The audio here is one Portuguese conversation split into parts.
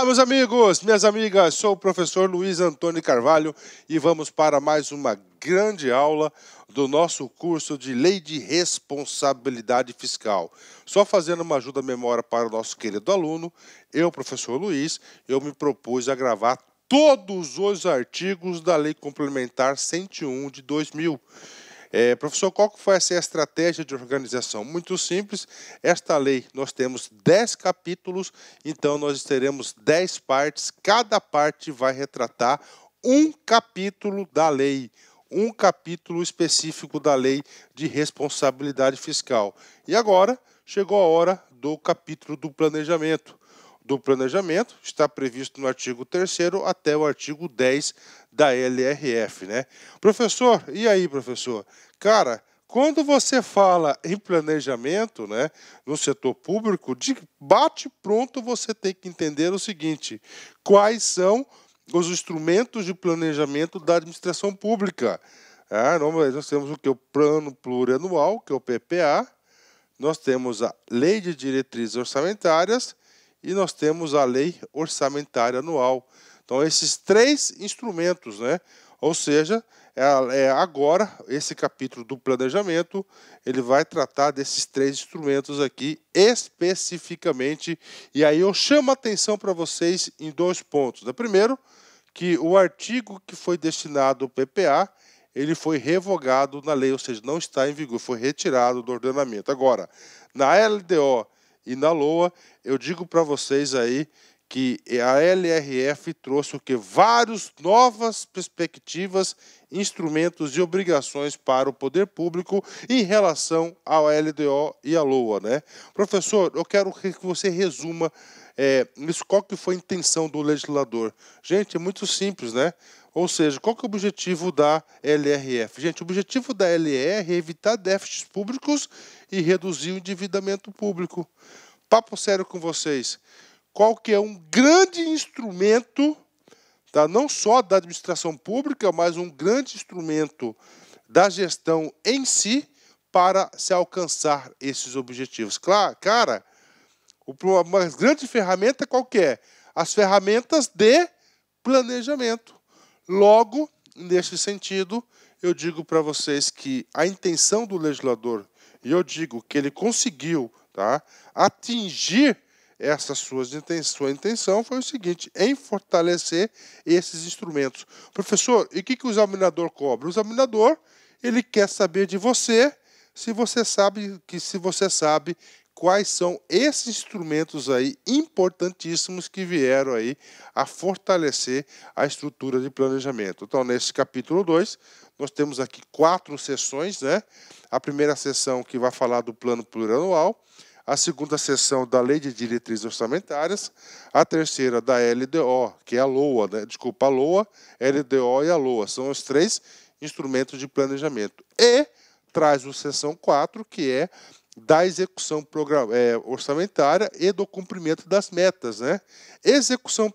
Olá, ah, meus amigos, minhas amigas, sou o professor Luiz Antônio Carvalho e vamos para mais uma grande aula do nosso curso de Lei de Responsabilidade Fiscal. Só fazendo uma ajuda à memória para o nosso querido aluno, eu, professor Luiz, eu me propus a gravar todos os artigos da Lei Complementar 101 de 2000. É, professor, qual foi essa estratégia de organização? Muito simples. Esta lei, nós temos 10 capítulos, então nós teremos 10 partes. Cada parte vai retratar um capítulo da lei um capítulo específico da lei de responsabilidade fiscal. E agora chegou a hora do capítulo do planejamento do planejamento, está previsto no artigo 3 até o artigo 10 da LRF, né? Professor, e aí, professor? Cara, quando você fala em planejamento, né, no setor público, de bate pronto você tem que entender o seguinte: quais são os instrumentos de planejamento da administração pública? Ah, nós temos o que o plano plurianual, que é o PPA, nós temos a Lei de Diretrizes Orçamentárias, e nós temos a lei orçamentária anual. Então, esses três instrumentos, né? Ou seja, é, é, agora esse capítulo do planejamento ele vai tratar desses três instrumentos aqui especificamente e aí eu chamo a atenção para vocês em dois pontos. Né? Primeiro, que o artigo que foi destinado ao PPA ele foi revogado na lei, ou seja, não está em vigor, foi retirado do ordenamento. Agora, na LDO e na LOA, eu digo para vocês aí que a LRF trouxe o que vários novas perspectivas, instrumentos e obrigações para o poder público em relação ao LDO e à LOA, né? Professor, eu quero que você resuma é, qual que foi a intenção do legislador. Gente, é muito simples, né? Ou seja, qual que é o objetivo da LRF? Gente, o objetivo da LR é evitar déficits públicos e reduzir o endividamento público. Papo sério com vocês. Qual que é um grande instrumento, tá? não só da administração pública, mas um grande instrumento da gestão em si para se alcançar esses objetivos. Claro, cara, uma grande ferramenta qual que é? As ferramentas de planejamento. Logo, neste sentido, eu digo para vocês que a intenção do legislador, e eu digo que ele conseguiu tá, atingir essa sua intenção foi o seguinte, em fortalecer esses instrumentos. Professor, e o que, que o examinador cobra? O examinador, ele quer saber de você se você sabe que se você sabe quais são esses instrumentos aí importantíssimos que vieram aí a fortalecer a estrutura de planejamento. Então, nesse capítulo 2, nós temos aqui quatro sessões, né? A primeira sessão que vai falar do plano plurianual, a segunda sessão da Lei de Diretrizes Orçamentárias, a terceira da LDO, que é a LOA, né? desculpa, a LOA, LDO e a LOA, são os três instrumentos de planejamento. E traz o sessão 4, que é da execução é, orçamentária e do cumprimento das metas. Né? Execução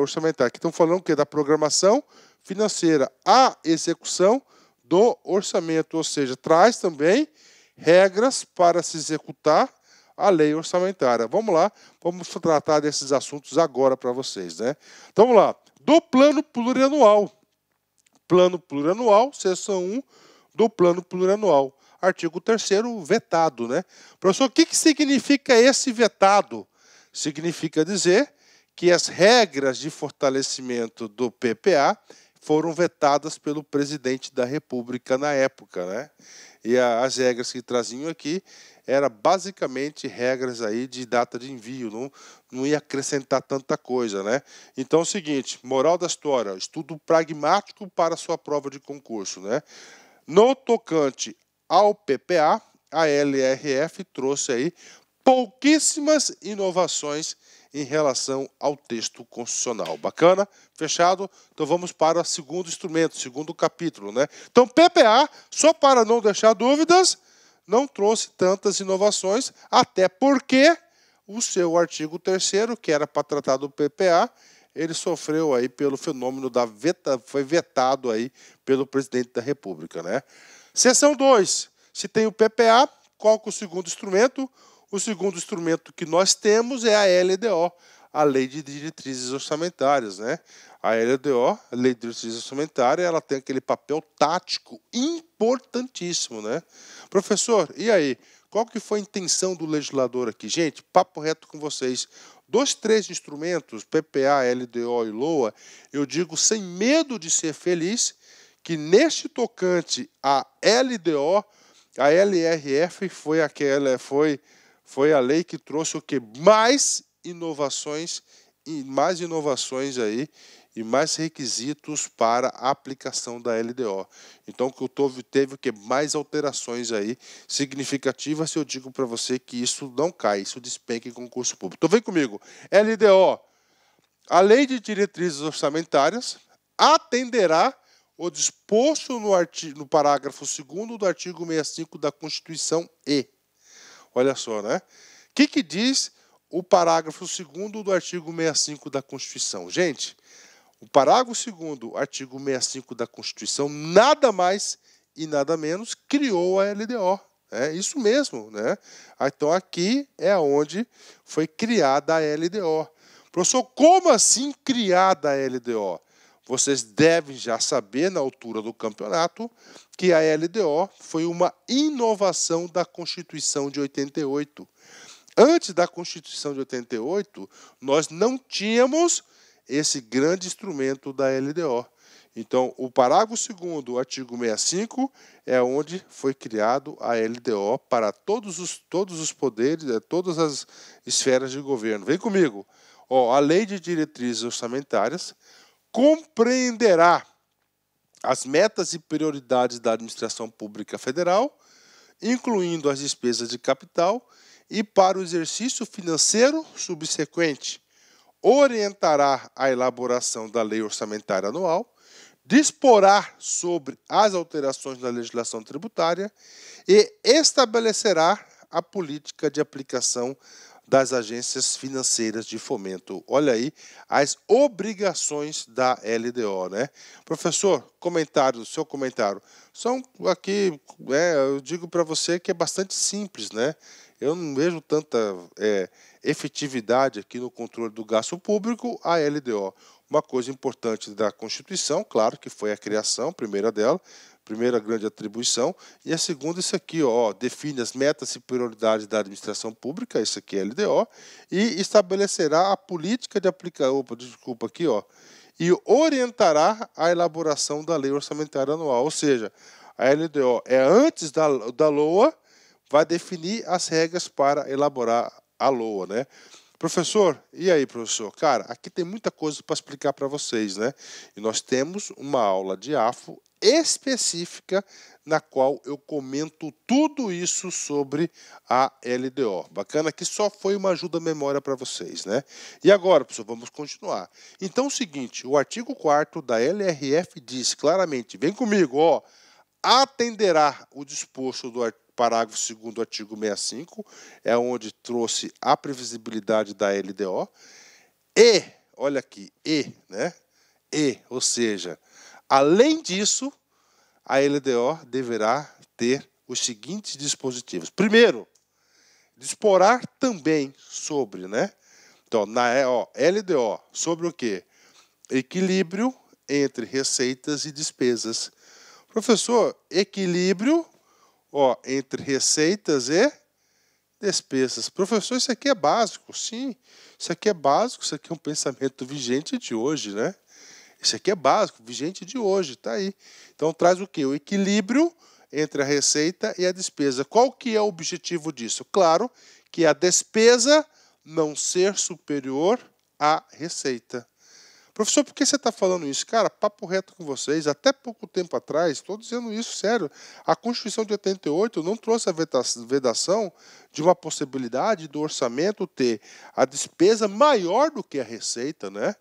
orçamentária, que estão falando que é da programação financeira à execução do orçamento, ou seja, traz também regras para se executar a lei orçamentária. Vamos lá, vamos tratar desses assuntos agora para vocês. Né? Então, vamos lá. Do plano plurianual. Plano plurianual, seção 1 do plano plurianual artigo 3 vetado. Né? Professor, o que, que significa esse vetado? Significa dizer que as regras de fortalecimento do PPA foram vetadas pelo presidente da República na época, né? E as regras que traziam aqui era basicamente regras aí de data de envio, não, não ia acrescentar tanta coisa, né? Então é o seguinte, moral da história, estudo pragmático para sua prova de concurso, né? No tocante ao PPA, a LRF trouxe aí pouquíssimas inovações em relação ao texto constitucional. Bacana? Fechado? Então vamos para o segundo instrumento, segundo capítulo, né? Então PPA, só para não deixar dúvidas, não trouxe tantas inovações, até porque o seu artigo 3 que era para tratar do PPA, ele sofreu aí pelo fenômeno da veta, foi vetado aí pelo presidente da República, né? Seção 2. Se tem o PPA, qual é o segundo instrumento? O segundo instrumento que nós temos é a LDO, a Lei de Diretrizes Orçamentárias. Né? A LDO, a Lei de Diretrizes Orçamentárias, ela tem aquele papel tático importantíssimo. Né? Professor, e aí? Qual que foi a intenção do legislador aqui? Gente, papo reto com vocês. Dos três instrumentos, PPA, LDO e LOA, eu digo sem medo de ser feliz que neste tocante à LDO, a LRF foi aquela foi foi a lei que trouxe o que mais inovações e mais inovações aí e mais requisitos para a aplicação da LDO. Então, que o Tove teve o que mais alterações aí significativas. Eu digo para você que isso não cai, isso despenca em concurso público. Então, vem comigo. LDO, a Lei de Diretrizes Orçamentárias atenderá o disposto no, artigo, no parágrafo 2 do artigo 65 da Constituição e. Olha só, né? O que, que diz o parágrafo 2 do artigo 65 da Constituição? Gente, o parágrafo 2 artigo 65 da Constituição, nada mais e nada menos, criou a LDO. É isso mesmo, né? Ah, então aqui é onde foi criada a LDO. Professor, como assim criada a LDO? Vocês devem já saber, na altura do campeonato, que a LDO foi uma inovação da Constituição de 88. Antes da Constituição de 88, nós não tínhamos esse grande instrumento da LDO. Então, o parágrafo 2 artigo 65, é onde foi criado a LDO para todos os, todos os poderes, né, todas as esferas de governo. Vem comigo. Ó, a Lei de Diretrizes Orçamentárias compreenderá as metas e prioridades da administração pública federal, incluindo as despesas de capital, e para o exercício financeiro subsequente, orientará a elaboração da lei orçamentária anual, disporá sobre as alterações na legislação tributária e estabelecerá a política de aplicação das agências financeiras de fomento. Olha aí as obrigações da LDO, né? Professor, comentário, seu comentário. São aqui, é, eu digo para você que é bastante simples, né? Eu não vejo tanta é, efetividade aqui no controle do gasto público, a LDO. Uma coisa importante da Constituição, claro que foi a criação, primeira dela, Primeira grande atribuição. E a segunda, isso aqui, ó, define as metas e prioridades da administração pública, isso aqui é LDO, e estabelecerá a política de aplicação, opa, desculpa aqui, ó, e orientará a elaboração da lei orçamentária anual. Ou seja, a LDO é antes da, da LOA, vai definir as regras para elaborar a LOA, né? Professor, e aí, professor? Cara, aqui tem muita coisa para explicar para vocês, né? E nós temos uma aula de AFO específica na qual eu comento tudo isso sobre a LDO. Bacana que só foi uma ajuda à memória para vocês, né? E agora, pessoal, vamos continuar. Então, é o seguinte, o artigo 4 da LRF diz claramente, vem comigo, ó, atenderá o disposto do artigo parágrafo 2 do artigo 65, é onde trouxe a previsibilidade da LDO. E, olha aqui, e, né? E, ou seja, além disso, a LDO deverá ter os seguintes dispositivos. Primeiro, disporá também sobre, né? Então, na ó, LDO, sobre o quê? Equilíbrio entre receitas e despesas. Professor, equilíbrio Ó, entre receitas e despesas. Professor, isso aqui é básico. Sim, isso aqui é básico, isso aqui é um pensamento vigente de hoje, né? Isso aqui é básico, vigente de hoje, tá aí. Então traz o que? O equilíbrio entre a receita e a despesa. Qual que é o objetivo disso? Claro que a despesa não ser superior à receita. Professor, por que você está falando isso? Cara, papo reto com vocês, até pouco tempo atrás, estou dizendo isso sério, a Constituição de 88 não trouxe a vedação de uma possibilidade do orçamento ter a despesa maior do que a receita, né?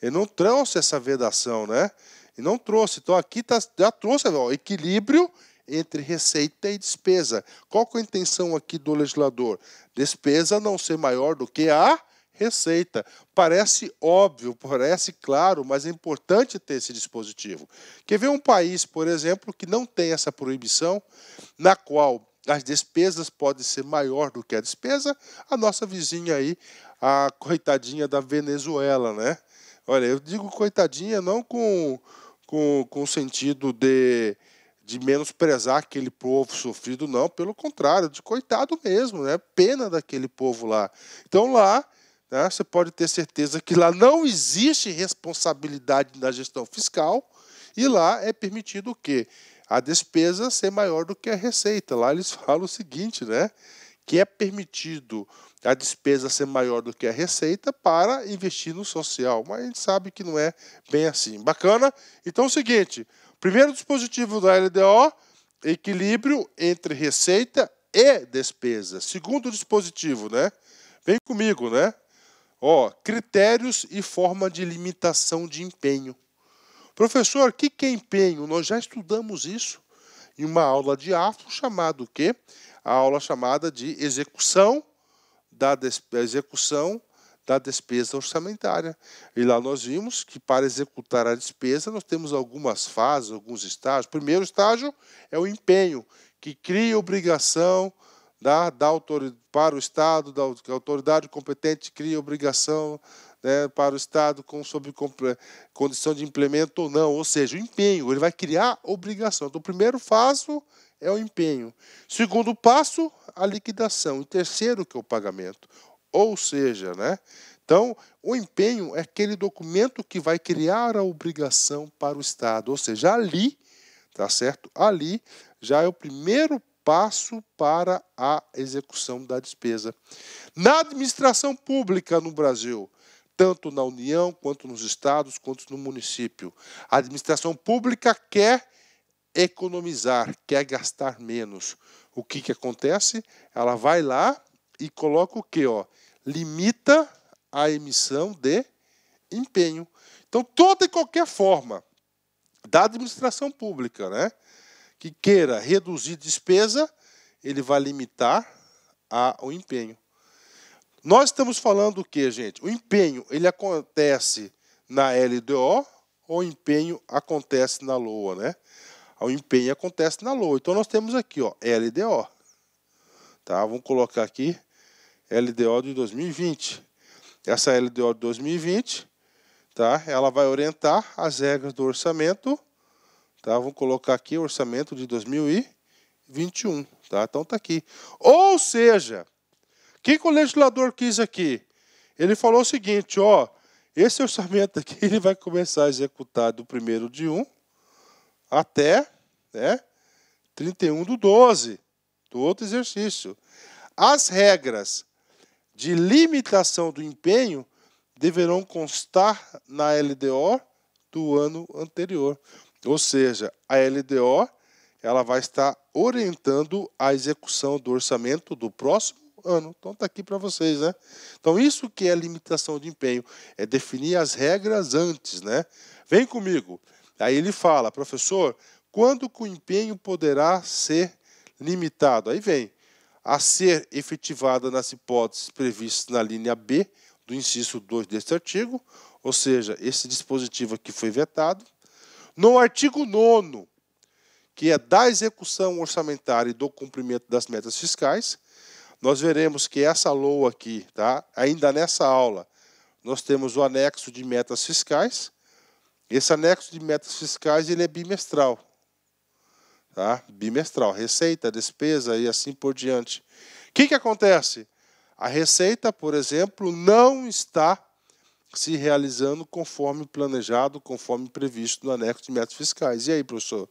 Ele não trouxe essa vedação, né? E não trouxe. Então aqui tá, já trouxe ó, equilíbrio entre receita e despesa. Qual é a intenção aqui do legislador? Despesa não ser maior do que a receita. Parece óbvio, parece claro, mas é importante ter esse dispositivo. Quer ver um país, por exemplo, que não tem essa proibição, na qual as despesas podem ser maior do que a despesa? A nossa vizinha aí, a coitadinha da Venezuela, né? Olha, eu digo coitadinha não com com, com sentido de de menosprezar aquele povo sofrido, não, pelo contrário, de coitado mesmo, né? Pena daquele povo lá. Então lá Tá? Você pode ter certeza que lá não existe responsabilidade da gestão fiscal e lá é permitido o quê? A despesa ser maior do que a receita. Lá eles falam o seguinte, né? Que é permitido a despesa ser maior do que a receita para investir no social. Mas a gente sabe que não é bem assim. Bacana? Então é o seguinte: primeiro dispositivo da LDO, equilíbrio entre receita e despesa. Segundo dispositivo, né? Vem comigo, né? Ó, critérios e forma de limitação de empenho. Professor, o que, que é empenho? Nós já estudamos isso em uma aula de afro chamado o quê? A aula chamada de execução da execução da despesa orçamentária. E lá nós vimos que para executar a despesa nós temos algumas fases, alguns estágios. O primeiro estágio é o empenho, que cria obrigação da, da autoridade, para o Estado, da autoridade competente cria obrigação né, para o Estado com, sob condição de implemento ou não, ou seja, o empenho, ele vai criar obrigação. Então, o primeiro passo é o empenho. Segundo passo, a liquidação. E terceiro, que é o pagamento. Ou seja, né, então, o empenho é aquele documento que vai criar a obrigação para o Estado. Ou seja, ali, tá certo? Ali já é o primeiro passo para a execução da despesa. Na administração pública no Brasil, tanto na União, quanto nos estados, quanto no município, a administração pública quer economizar, quer gastar menos. O que, que acontece? Ela vai lá e coloca o quê? Ó? Limita a emissão de empenho. Então, toda e qualquer forma da administração pública, né? que queira reduzir despesa, ele vai limitar a, o empenho. Nós estamos falando o que, gente? O empenho ele acontece na LDO ou o empenho acontece na LOA, né? Ah, o empenho acontece na LOA. Então nós temos aqui, ó, LDO. Tá? Vamos colocar aqui LDO de 2020. Essa LDO de 2020, tá? Ela vai orientar as regras do orçamento Tá? colocar aqui o orçamento de 2021. Tá? Então está aqui. Ou seja, o que, que o legislador quis aqui? Ele falou o seguinte, ó, esse orçamento aqui ele vai começar a executar do 1 de 1 até né, 31 do 12 do outro exercício. As regras de limitação do empenho deverão constar na LDO do ano anterior. Ou seja, a LDO ela vai estar orientando a execução do orçamento do próximo ano. Então está aqui para vocês, né? Então isso que é limitação de empenho, é definir as regras antes, né? Vem comigo. Aí ele fala, professor, quando que o empenho poderá ser limitado? Aí vem a ser efetivada nas hipóteses previstas na linha B do inciso 2 deste artigo, ou seja, esse dispositivo aqui foi vetado. No artigo 9, que é da execução orçamentária e do cumprimento das metas fiscais, nós veremos que essa LOA aqui, tá? ainda nessa aula, nós temos o anexo de metas fiscais. Esse anexo de metas fiscais ele é bimestral. Tá? Bimestral, receita, despesa e assim por diante. O que, que acontece? A receita, por exemplo, não está se realizando conforme planejado, conforme previsto no anexo de metas fiscais. E aí, professor?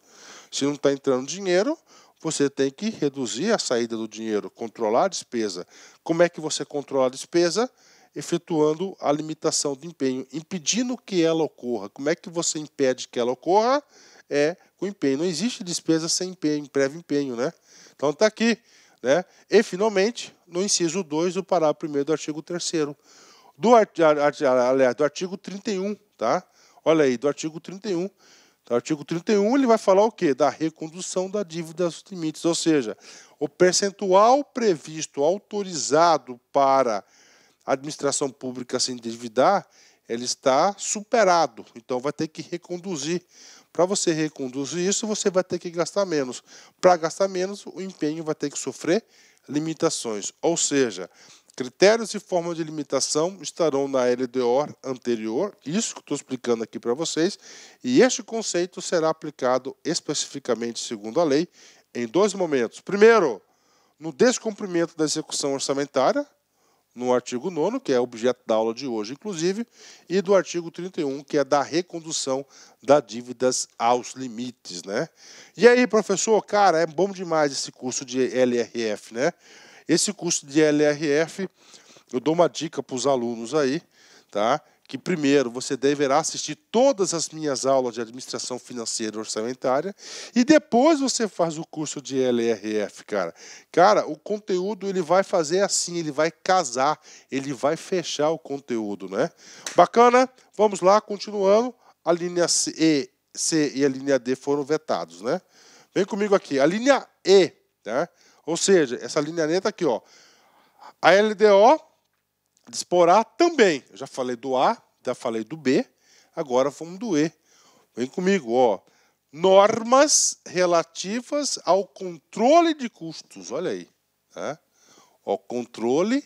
Se não está entrando dinheiro, você tem que reduzir a saída do dinheiro, controlar a despesa. Como é que você controla a despesa? Efetuando a limitação do empenho, impedindo que ela ocorra. Como é que você impede que ela ocorra? É com empenho. Não existe despesa sem empenho, prévio empenho, né? Então está aqui. Né? E, finalmente, no inciso 2 do parágrafo 1 do artigo 3 do, aliás, do artigo 31, tá? Olha aí, do artigo 31. Do tá? artigo 31 ele vai falar o quê? Da recondução da dívida aos limites, ou seja, o percentual previsto autorizado para a administração pública se endividar, ele está superado. Então vai ter que reconduzir. Para você reconduzir isso, você vai ter que gastar menos. Para gastar menos, o empenho vai ter que sofrer limitações. Ou seja, Critérios e forma de limitação estarão na LDO anterior, isso que estou explicando aqui para vocês, e este conceito será aplicado especificamente segundo a lei em dois momentos. Primeiro, no descumprimento da execução orçamentária, no artigo 9, que é objeto da aula de hoje, inclusive, e do artigo 31, que é da recondução das dívidas aos limites, né? E aí, professor, cara, é bom demais esse curso de LRF, né? Esse curso de LRF, eu dou uma dica para os alunos aí, tá? que primeiro você deverá assistir todas as minhas aulas de administração financeira e orçamentária e depois você faz o curso de LRF, cara. Cara, o conteúdo ele vai fazer assim, ele vai casar, ele vai fechar o conteúdo, né? Bacana? Vamos lá, continuando. A linha C e, C e a linha D foram vetados, né? Vem comigo aqui. A linha E, tá? Né? Ou seja, essa linha neta aqui, ó. A LDO disporá também. Eu já falei do A, já falei do B, agora vamos do E. Vem comigo, ó. Normas relativas ao controle de custos. Olha aí. Né? Ó, controle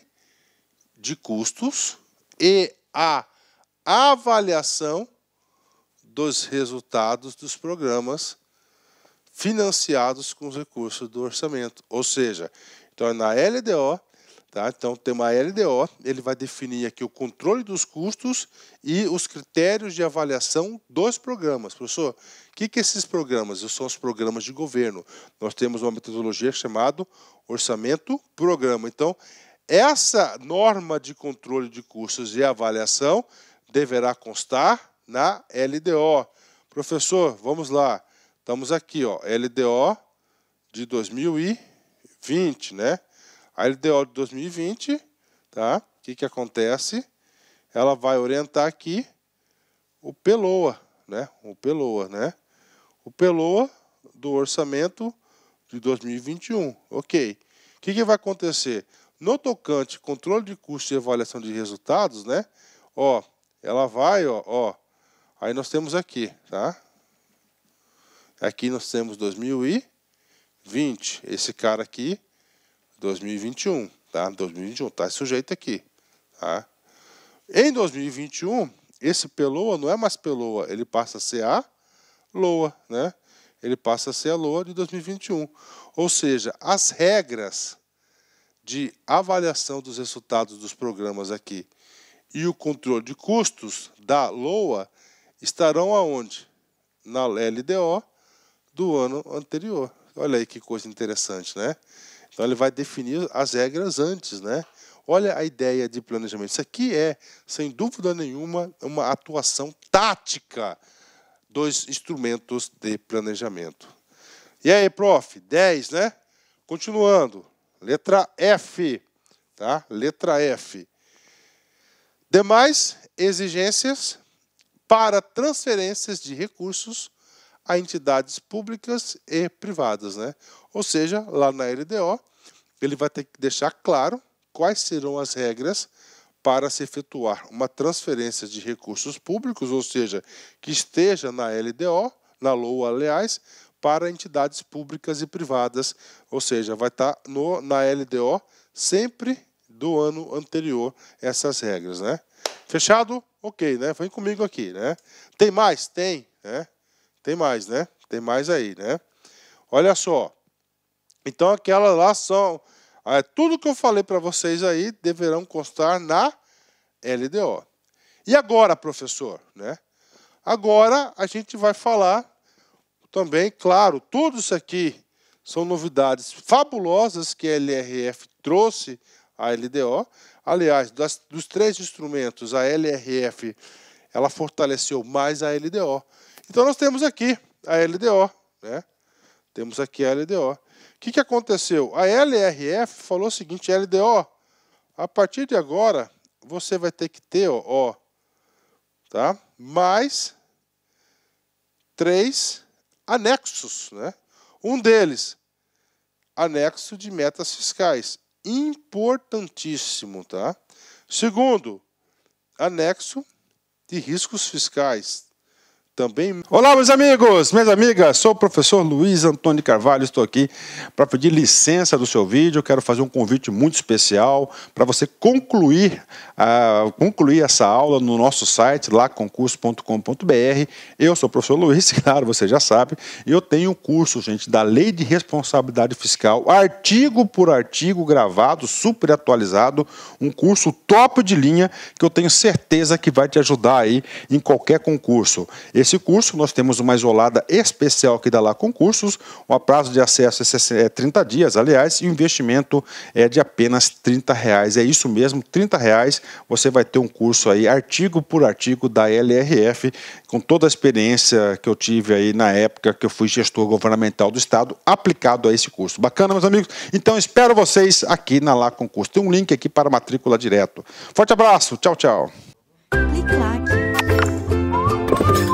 de custos e a avaliação dos resultados dos programas financiados com os recursos do orçamento. Ou seja, então é na LDO, tá? Então tem uma LDO, ele vai definir aqui o controle dos custos e os critérios de avaliação dos programas. Professor, o que, que esses programas? São os programas de governo. Nós temos uma metodologia chamada orçamento programa. Então, essa norma de controle de custos e avaliação deverá constar na LDO. Professor, vamos lá. Estamos aqui, ó, LDO de 2020, né? A LDO de 2020, tá? O que, que acontece? Ela vai orientar aqui o PELOA, né? O PELOA, né? O PELOA do orçamento de 2021. Ok. O que, que vai acontecer? No tocante controle de custo e avaliação de resultados, né? Ó, ela vai, ó, ó. Aí nós temos aqui, tá? Aqui nós temos 2020. Esse cara aqui, 2021, tá? 2021, tá sujeito aqui, tá? Em 2021, esse peloa não é mais peloa, ele passa a ser a loa, né? Ele passa a ser a loa de 2021. Ou seja, as regras de avaliação dos resultados dos programas aqui e o controle de custos da LOA estarão aonde? Na LDO do ano anterior. Olha aí que coisa interessante, né? Então ele vai definir as regras antes, né? Olha a ideia de planejamento. Isso aqui é, sem dúvida nenhuma, uma atuação tática dos instrumentos de planejamento. E aí, prof, 10, né? Continuando. Letra F, tá? Letra F. Demais exigências para transferências de recursos a entidades públicas e privadas. Né? Ou seja, lá na LDO, ele vai ter que deixar claro quais serão as regras para se efetuar uma transferência de recursos públicos, ou seja, que esteja na LDO, na LOA, aliás, para entidades públicas e privadas, ou seja, vai estar tá no, na LDO sempre do ano anterior essas regras, né? Fechado? Ok, né? Vem comigo aqui, né? Tem mais? Tem, né? Tem mais, né? Tem mais aí, né? Olha só. Então aquelas lá são é, tudo que eu falei para vocês aí deverão constar na LDO. E agora, professor, né? Agora a gente vai falar também, claro, tudo isso aqui são novidades fabulosas que a LRF trouxe à LDO. Aliás, das, dos três instrumentos, a LRF ela fortaleceu mais a LDO. Então nós temos aqui a LDO, né? Temos aqui a LDO. O que, que aconteceu? A LRF falou o seguinte, LDO, a partir de agora você vai ter que ter, ó, ó tá? Mais três anexos, né? Um deles, anexo de metas fiscais, importantíssimo, tá? Segundo, anexo de riscos fiscais, também. Olá, meus amigos, minhas amigas, sou o professor Luiz Antônio Carvalho, estou aqui para pedir licença do seu vídeo, quero fazer um convite muito especial para você concluir, uh, concluir essa aula no nosso site, lá concurso.com.br. Eu sou o professor Luiz, claro, você já sabe, e eu tenho um curso, gente, da Lei de Responsabilidade Fiscal, artigo por artigo gravado, super atualizado, um curso top de linha que eu tenho certeza que vai te ajudar aí em qualquer concurso. Esse esse curso. Nós temos uma isolada especial aqui da Lá Concursos. O prazo de acesso é 30 é, dias, aliás, e o investimento é de apenas 30 reais. É isso mesmo, 30 reais você vai ter um curso aí, artigo por artigo da LRF, com toda a experiência que eu tive aí na época que eu fui gestor governamental do Estado, aplicado a esse curso. Bacana, meus amigos? Então, espero vocês aqui na Lá Concursos. Tem um link aqui para matrícula direto. Forte abraço, tchau, tchau. Clique,